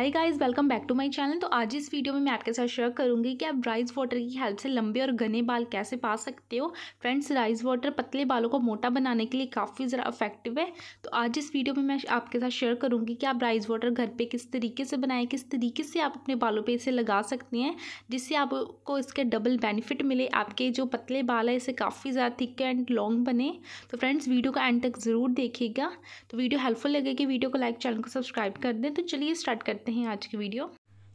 hi guys welcome back to my channel तो आज इस वीडियो में मैं आपके साथ शेयर करूंगी कि आप राइस वाटर की हेल्प से लंबे और घने बाल कैसे पा सकते हो फ्रेंड्स राइस वाटर पतले बालों को मोटा बनाने के लिए काफ़ी ज़रा इफेक्टिव है तो आज इस वीडियो में मैं आपके साथ शेयर करूंगी कि आप राइस वाटर घर पर किस तरीके से बनाएं किस तरीके से आप अपने बालों पर इसे लगा सकते हैं जिससे आपको इसके डबल बेनिफिट मिले आपके जो पतले बाल है इसे काफ़ी ज़्यादा थिक एंड लॉन्ग बने तो फ्रेंड्स वीडियो का एंड तक ज़रूर देखिएगा तो वीडियो हेल्पफुल लगेगी वीडियो को लाइक चैनल को सब्सक्राइब कर दें तो चलिए स्टार्ट करते हैं करते हैं आज की वीडियो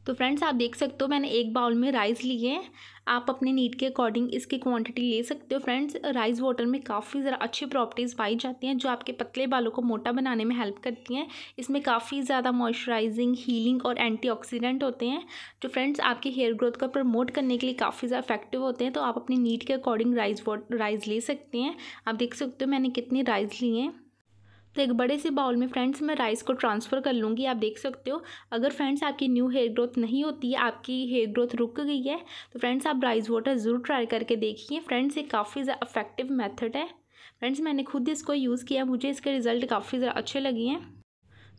तो फ्रेंड्स आप देख सकते हो मैंने एक बाउल में राइस लिए हैं आप अपने नीड के अकॉर्डिंग इसकी क्वांटिटी ले सकते हो फ्रेंड्स राइस वाटर में काफ़ी ज़रा अच्छी प्रॉपर्टीज़ पाई जाती हैं जो आपके पतले बालों को मोटा बनाने में हेल्प करती हैं इसमें काफ़ी ज़्यादा मॉइस्चराइजिंग हीलिंग और एंटीऑक्सीडेंट होते हैं जो तो फ्रेंड्स आपके हेयर ग्रोथ को प्रमोट करने के लिए काफ़ी ज़्यादा इफेक्टिव होते हैं तो आप अपनी नीड के अकॉर्डिंग राइस राइस ले सकते हैं आप देख सकते हो मैंने कितने राइस लिए हैं तो एक बड़े से बाउल में फ्रेंड्स मैं राइस को ट्रांसफ़र कर लूँगी आप देख सकते हो अगर फ्रेंड्स आपकी न्यू हेयर ग्रोथ नहीं होती है आपकी हेयर ग्रोथ रुक गई है तो फ्रेंड्स आप राइस वाटर ज़रूर ट्राई करके देखिए फ्रेंड्स ये काफ़ी अफेक्टिव मेथड है फ्रेंड्स मैंने खुद इसको यूज़ किया मुझे इसके रिज़ल्ट काफ़ी अच्छे लगे हैं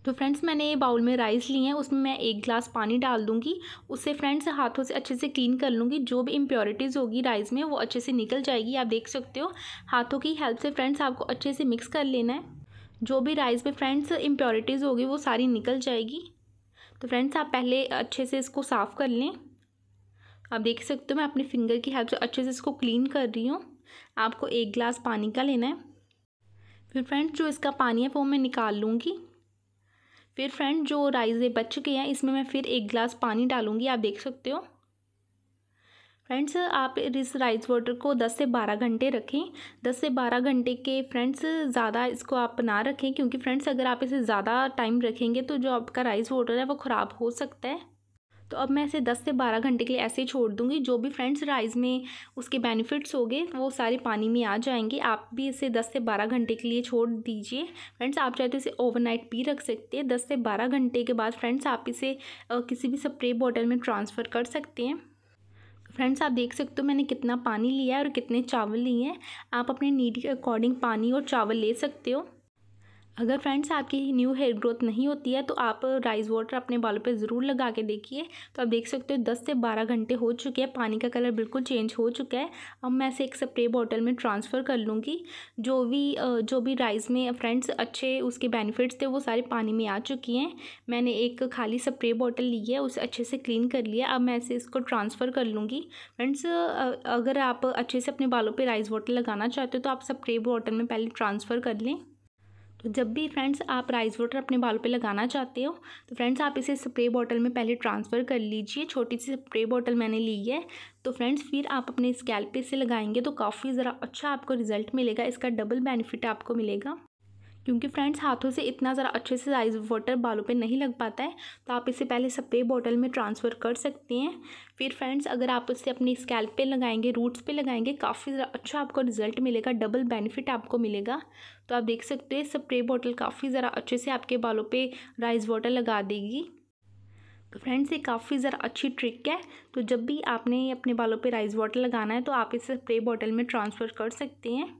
तो फ्रेंड्स मैंने ये बाउल में राइस लिए हैं उसमें मैं एक ग्लास पानी डाल दूंगी उससे फ्रेंड्स हाथों से अच्छे से क्लीन कर लूँगी जो भी इम्प्योरिटीज़ होगी राइस में वो अच्छे से निकल जाएगी आप देख सकते हो हाथों की हेल्प से फ्रेंड्स आपको अच्छे से मिक्स कर लेना है जो भी राइस में फ्रेंड्स इम्प्योरिटीज़ होगी वो सारी निकल जाएगी तो फ्रेंड्स आप पहले अच्छे से इसको साफ़ कर लें आप देख सकते हो मैं अपने फिंगर की हेल्प से अच्छे से इसको क्लीन कर रही हूँ आपको एक ग्लास पानी का लेना है फिर फ्रेंड्स जो इसका पानी है वो मैं निकाल लूँगी फिर फ्रेंड जो राइस बच गए हैं इसमें मैं फिर एक गिलास पानी डालूँगी आप देख सकते हो फ्रेंड्स आप इस राइस वाटर को 10 से 12 घंटे रखें 10 से 12 घंटे के फ्रेंड्स ज़्यादा इसको आप ना रखें क्योंकि फ्रेंड्स अगर आप इसे ज़्यादा टाइम रखेंगे तो जो आपका राइस वाटर है वो ख़राब हो सकता है तो अब मैं इसे 10 से 12 घंटे के लिए ऐसे ही छोड़ दूँगी जो भी फ्रेंड्स राइस में उसके बेनिफिट्स हो गए वो सारे पानी में आ जाएंगे आप भी इसे 10 से 12 घंटे के लिए छोड़ दीजिए फ्रेंड्स आप चाहे तो इसे ओवरनाइट भी रख सकते हैं 10 से 12 घंटे के बाद फ्रेंड्स आप इसे किसी भी स्प्रे बॉटल में ट्रांसफ़र कर सकते हैं फ्रेंड्स आप देख सकते हो मैंने कितना पानी लिया है और कितने चावल लिए हैं आप अपने नीड के अकॉर्डिंग पानी और चावल ले सकते हो अगर फ्रेंड्स आपकी न्यू हेयर ग्रोथ नहीं होती है तो आप राइस वाटर अपने बालों पे ज़रूर लगा के देखिए तो आप देख सकते हो दस से बारह घंटे हो चुके हैं पानी का कलर बिल्कुल चेंज हो चुका है अब मैं इसे एक स्प्रे बॉटल में ट्रांसफ़र कर लूँगी जो भी जो भी राइस में फ्रेंड्स अच्छे उसके बेनिफिट्स थे वो सारे पानी में आ चुकी हैं मैंने एक खाली स्प्रे बॉटल ली है उसे अच्छे से क्लीन कर लिया अब मैं इसे इसको ट्रांसफ़र कर लूँगी फ्रेंड्स अगर आप अच्छे से अपने बालों पर राइस वाटर लगाना चाहते हो तो आप स्प्रे बॉटल में पहले ट्रांसफ़र कर लें तो जब भी फ्रेंड्स आप राइस वाटर अपने बालों पे लगाना चाहते हो तो फ्रेंड्स आप इसे स्प्रे बॉटल में पहले ट्रांसफ़र कर लीजिए छोटी सी स्प्रे बॉटल मैंने ली है तो फ्रेंड्स फिर आप अपने स्कैल्प पे इसे लगाएंगे तो काफ़ी ज़रा अच्छा आपको रिजल्ट मिलेगा इसका डबल बेनिफिट आपको मिलेगा क्योंकि फ्रेंड्स हाथों से इतना ज़रा अच्छे से आइस वाटर बालों पे नहीं लग पाता है तो आप इसे पहले स्प्रे बॉटल में ट्रांसफ़र कर सकते हैं फिर फ्रेंड्स अगर आप इसे अपनी स्कैल्प पे लगाएंगे रूट्स पे लगाएंगे काफ़ी अच्छा आपको रिजल्ट मिलेगा डबल बेनिफिट आपको मिलेगा तो आप देख सकते हैं स्प्रे बॉटल काफ़ी ज़रा अच्छे से आपके बालों पर राइस वाटर लगा देगी तो फ्रेंड्स ये काफ़ी ज़रा अच्छी ट्रिक है तो जब भी आपने अपने बालों पे राइस वाटर लगाना है तो आप इसे स्प्रे बॉटल में ट्रांसफ़र कर सकते हैं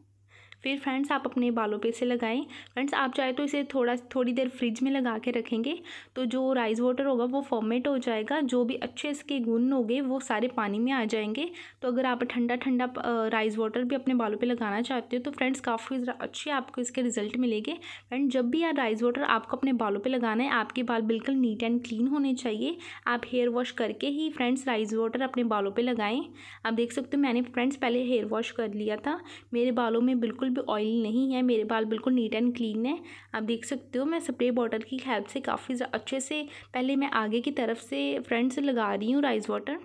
फिर फ्रेंड्स आप अपने बालों पे इसे लगाएं फ्रेंड्स आप चाहे तो इसे थोड़ा थोड़ी देर फ्रिज में लगा के रखेंगे तो जो राइस वाटर होगा वो फॉर्मेट हो जाएगा जो भी अच्छे इसके हो होंगे वो सारे पानी में आ जाएंगे तो अगर आप ठंडा ठंडा राइस वाटर भी अपने बालों पर लगाना चाहते हो तो फ्रेंड्स काफ़ी अच्छे आपको इसके रिजल्ट मिलेंगे फ्रेंड जब भी यार राइस वाटर आपको अपने बालों पर लगाना है आपके बाल बिल्कुल नीट एंड क्लीन होने चाहिए आप हेयर वॉश करके ही फ्रेंड्स राइस वाटर अपने बालों पर लगाएं आप देख सकते हो मैंने फ्रेंड्स पहले हेयर वॉश कर लिया था मेरे बालों में बिल्कुल भी ऑयल नहीं है मेरे बाल बिल्कुल नीट एंड क्लीन है आप देख सकते हो मैं स्प्रे बॉटल की हेल्प से काफ़ी अच्छे से पहले मैं आगे की तरफ से फ्रंट से लगा रही हूँ राइस वाटर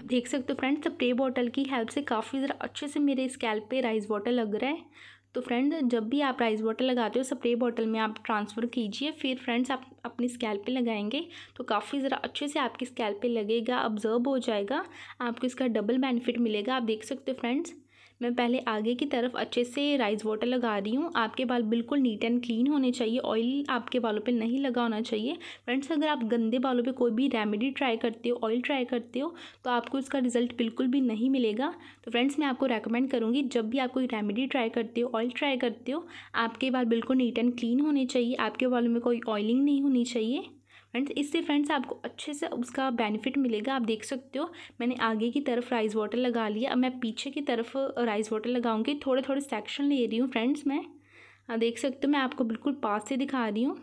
आप देख सकते हो फ्रेंड्स स्प्रे बॉटल की हेल्प से काफ़ी ज़रा अच्छे से मेरे स्कैल्प पे राइस वाटर लग रहा है तो फ्रेंड्स जब भी आप राइस वाटर लगाते हो स्प्रे बॉटल में आप ट्रांसफ़र कीजिए फिर फ्रेंड्स आप अपनी स्कैल्प पे लगाएंगे तो काफ़ी ज़रा अच्छे से आपकी स्कैल्प पे लगेगा ऑब्जर्व हो जाएगा आपको इसका डबल बेनिफिट मिलेगा आप देख सकते हो फ्रेंड्स मैं पहले आगे की तरफ अच्छे से राइस वाटर लगा रही हूँ आपके बाल बिल्कुल नीट एंड क्लीन होने चाहिए ऑयल आपके बालों पे नहीं लगा होना चाहिए फ्रेंड्स अगर आप गंदे बालों पे कोई भी रेमेडी ट्राई करते हो ऑयल ट्राई करते हो तो आपको इसका रिजल्ट बिल्कुल भी नहीं मिलेगा तो फ्रेंड्स मैं आपको रेकमेंड करूँगी जब भी आप कोई रेमेडी ट्राई करते हो ऑयल ट्राई करते हो आपके बाल बिल्कुल नीट एंड क्लीन होने चाहिए आपके बालों में कोई ऑयलिंग नहीं होनी चाहिए फ्रेंड्स इससे फ्रेंड्स आपको अच्छे से उसका बेनिफिट मिलेगा आप देख सकते हो मैंने आगे की तरफ राइस वाटर लगा लिया अब मैं पीछे की तरफ राइस वाटर लगाऊंगी थोड़े थोड़े सेक्शन ले रही हूँ फ्रेंड्स मैं देख सकते हो मैं आपको बिल्कुल पास से दिखा रही हूँ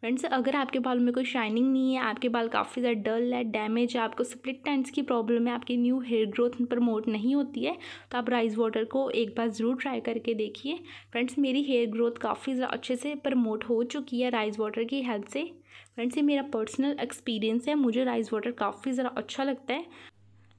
फ्रेंड्स अगर आपके बाल में कोई शाइनिंग नहीं है आपके बाल काफ़ी ज़्यादा डल है डैमेज है आपको स्प्लिट टेंस की प्रॉब्लम है आपकी न्यू हेयर ग्रोथ प्रमोट नहीं होती है तो आप राइस वाटर को एक बार ज़रूर ट्राई करके देखिए फ्रेंड्स मेरी हेयर ग्रोथ काफ़ी ज़्यादा अच्छे से प्रमोट हो चुकी है राइस वाटर की हेल्प से फ्रेंड्स ये मेरा पर्सनल एक्सपीरियंस है मुझे राइस वाटर काफ़ी ज़रा अच्छा लगता है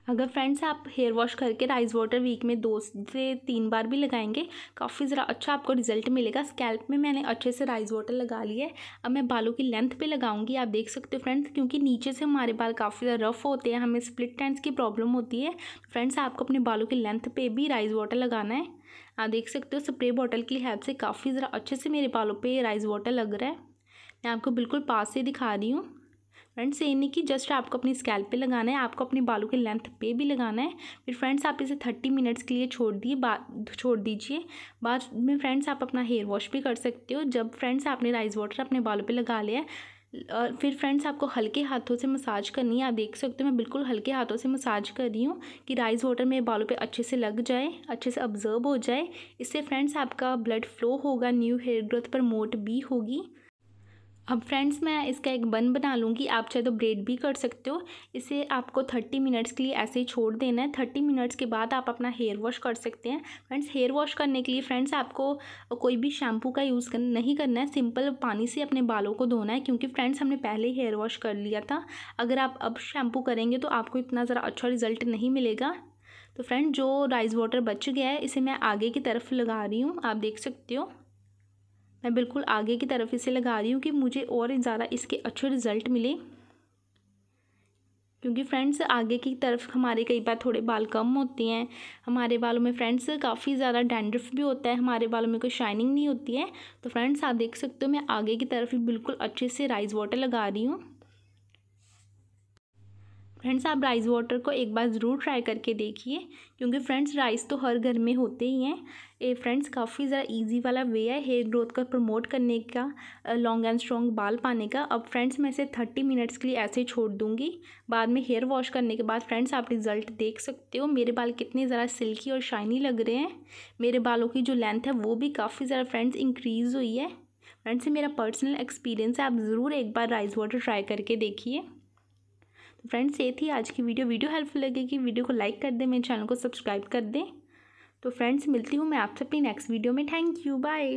अगर फ्रेंड्स आप हेयर वॉश करके राइस वाटर वीक में दो से तीन बार भी लगाएंगे काफ़ी ज़रा अच्छा आपको रिजल्ट मिलेगा स्कैल्प में मैंने अच्छे से राइस वाटर लगा लिया है अब मैं बालों की लेंथ पे लगाऊंगी आप देख सकते हो फ्रेंड्स क्योंकि नीचे से हमारे बाल काफ़ी ज़्यादा रफ़ होते हैं हमें स्प्लिट टेंस की प्रॉब्लम होती है फ्रेंड्स आपको अपने बालों की लेंथ पर भी राइस वाटर लगाना है आप देख सकते हो स्प्रे बॉटल की हेल्प से काफ़ी ज़रा अच्छे से मेरे बालों पर राइस वाटर लग रहा है मैं आपको बिल्कुल पास से दिखा रही हूँ फ्रेंड्स ये नहीं कि जस्ट आपको अपनी स्कैल पे लगाना है आपको अपने बालों के लेंथ पे भी लगाना है फिर फ्रेंड्स आप इसे थर्टी मिनट्स के लिए छोड़ दिए बाद छोड़ दीजिए बाद में फ्रेंड्स आप अपना हेयर वॉश भी कर सकते हो जब फ्रेंड्स आपने राइस वाटर अपने बालों पर लगा लिया है और फिर फ्रेंड्स आपको हल्के हाथों से मसाज करनी है आप देख सकते हो मैं बिल्कुल हल्के हाथों से मसाज कर रही हूँ कि राइस वाटर मेरे बालों पे अच्छे से लग जाए अच्छे से ऑब्जर्व हो जाए इससे फ्रेंड्स आपका ब्लड फ्लो होगा न्यू हेयर ग्रोथ प्रमोट भी होगी अब फ्रेंड्स मैं इसका एक बन बना लूँगी आप चाहे तो ब्रेड भी कर सकते हो इसे आपको थर्टी मिनट्स के लिए ऐसे ही छोड़ देना है थर्टी मिनट्स के बाद आप अपना हेयर वॉश कर सकते हैं फ्रेंड्स हेयर वॉश करने के लिए फ्रेंड्स आपको कोई भी शैम्पू का यूज़ कर, नहीं करना है सिंपल पानी से अपने बालों को धोना है क्योंकि फ्रेंड्स हमने पहले हेयर वॉश कर लिया था अगर आप अब शैम्पू करेंगे तो आपको इतना ज़रा अच्छा रिजल्ट नहीं मिलेगा तो फ्रेंड जो राइस वाटर बच गया है इसे मैं आगे की तरफ लगा रही हूँ आप देख सकते हो मैं बिल्कुल आगे की तरफ इसे लगा रही हूँ कि मुझे और ज़्यादा इसके अच्छे रिज़ल्ट मिले क्योंकि फ्रेंड्स आगे की तरफ हमारे कई बार थोड़े बाल कम होते हैं हमारे बालों में फ्रेंड्स काफ़ी ज़्यादा डैंड्रफ भी होता है हमारे बालों में कोई शाइनिंग नहीं होती है तो फ्रेंड्स आप देख सकते हो मैं आगे की तरफ ही बिल्कुल अच्छे से राइस वाटर लगा रही हूँ फ्रेंड्स आप राइस वाटर को एक बार ज़रूर ट्राई करके देखिए क्योंकि फ्रेंड्स राइस तो हर घर में होते ही हैं ये फ्रेंड्स काफ़ी ज़रा इजी वाला वे है हेयर ग्रोथ को प्रमोट करने का लॉन्ग एंड स्ट्रॉन्ग बाल पाने का अब फ्रेंड्स मैं इसे थर्टी मिनट्स के लिए ऐसे ही छोड़ दूँगी बाद में हेयर वॉश करने के बाद फ्रेंड्स आप रिज़ल्ट देख सकते हो मेरे बाल कितने ज़रा सिल्की और शाइनी लग रहे हैं मेरे बालों की जो लेंथ है वो भी काफ़ी ज़रा फ्रेंड्स इंक्रीज़ हुई है फ्रेंड्स मेरा पर्सनल एक्सपीरियंस है आप ज़रूर एक बार राइस वाटर ट्राई करके देखिए तो फ्रेंड्स ये थी आज की वीडियो वीडियो हेल्पफुल लगेगी वीडियो को लाइक कर दें मेरे चैनल को सब्सक्राइब कर दें तो फ्रेंड्स मिलती हूँ मैं आपसे अपनी नेक्स्ट वीडियो में थैंक यू बाय